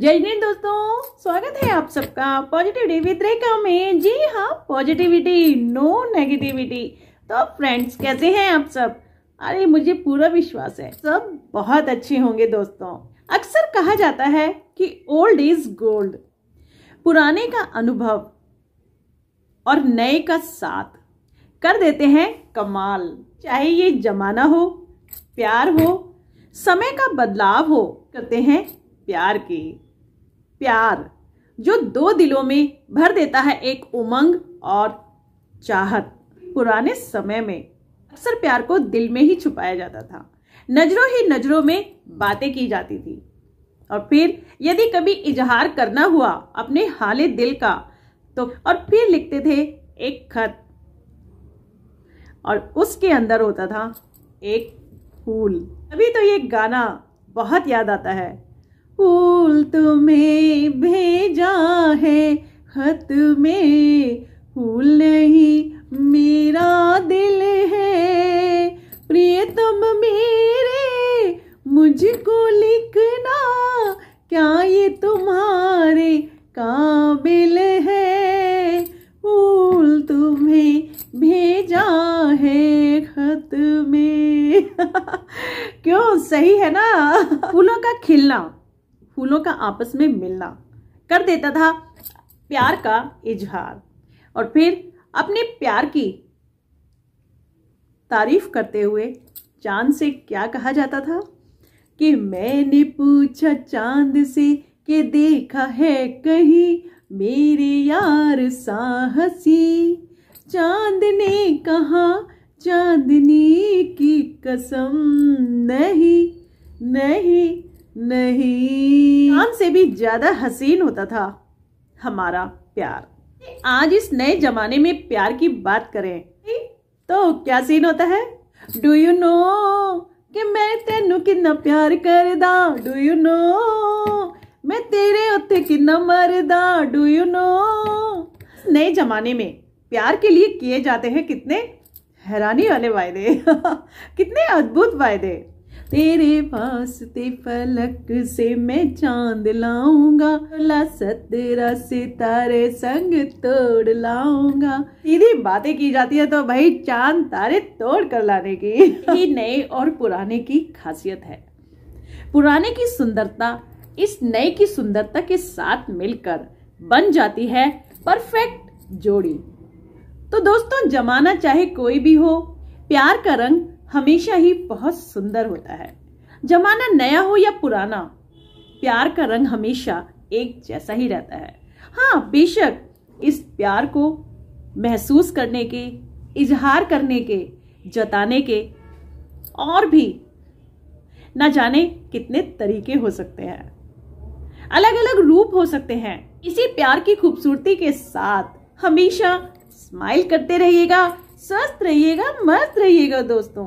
जय हिंद दोस्तों स्वागत है आप सबका पॉजिटिविटी विद रेखा में जी हाँ पॉजिटिविटी नो नेगेटिविटी तो फ्रेंड्स कैसे हैं आप सब अरे मुझे पूरा विश्वास है सब बहुत अच्छे होंगे दोस्तों अक्सर कहा जाता है कि ओल्ड इज गोल्ड पुराने का अनुभव और नए का साथ कर देते हैं कमाल चाहे ये जमाना हो प्यार हो समय का बदलाव हो करते हैं प्यार की प्यार जो दो दिलों में भर देता है एक उमंग और चाहत पुराने समय में अक्सर प्यार को दिल में ही छुपाया जाता था नजरों ही नजरों में बातें की जाती थी और फिर यदि कभी इजहार करना हुआ अपने हाले दिल का तो और फिर लिखते थे एक खत और उसके अंदर होता था एक फूल अभी तो ये गाना बहुत याद आता है फूल तुम्हें भेजा है खत में फूल नहीं मेरा दिल है प्रियतम मेरे मुझको लिखना क्या ये तुम्हारे काबिल है फूल तुम्हें भेजा है खत में क्यों सही है ना फूलों का खिलना फूलों का आपस में मिलना कर देता था प्यार का इजहार और फिर अपने प्यार की तारीफ करते हुए चांद से क्या कहा जाता था कि मैंने पूछा चांद से कि देखा है कहीं मेरे यार साहसी चांद ने कहा चांदनी की कसम नहीं नहीं नहीं चांद से भी ज्यादा हसीन होता था हमारा प्यार आज इस नए जमाने में प्यार की बात करें तो क्या सीन होता है डू यू नो कि मैं तेन किन्ना प्यार दा डू यू नो मैं तेरे उत्ते मर दा डू यू नो नए जमाने में प्यार के लिए किए जाते हैं कितने हैरानी वाले वायदे कितने अद्भुत वायदे तेरे वास्ते फलक से मैं चांद लाऊंगा ला सतरा सितारे संग तोड़ लाऊंगा सीधी बातें की जाती है तो भाई चांद तारे तोड़ कर लाने की ये नए और पुराने की खासियत है पुराने की सुंदरता इस नए की सुंदरता के साथ मिलकर बन जाती है परफेक्ट जोड़ी तो दोस्तों जमाना चाहे कोई भी हो प्यार का रंग हमेशा ही बहुत सुंदर होता है जमाना नया हो या पुराना प्यार का रंग हमेशा एक जैसा ही रहता है हाँ बेशक इस प्यार को महसूस करने के इजहार करने के जताने के और भी ना जाने कितने तरीके हो सकते हैं अलग अलग रूप हो सकते हैं इसी प्यार की खूबसूरती के साथ हमेशा स्माइल करते रहिएगा स्वस्थ रहिएगा मस्त रहिएगा दोस्तों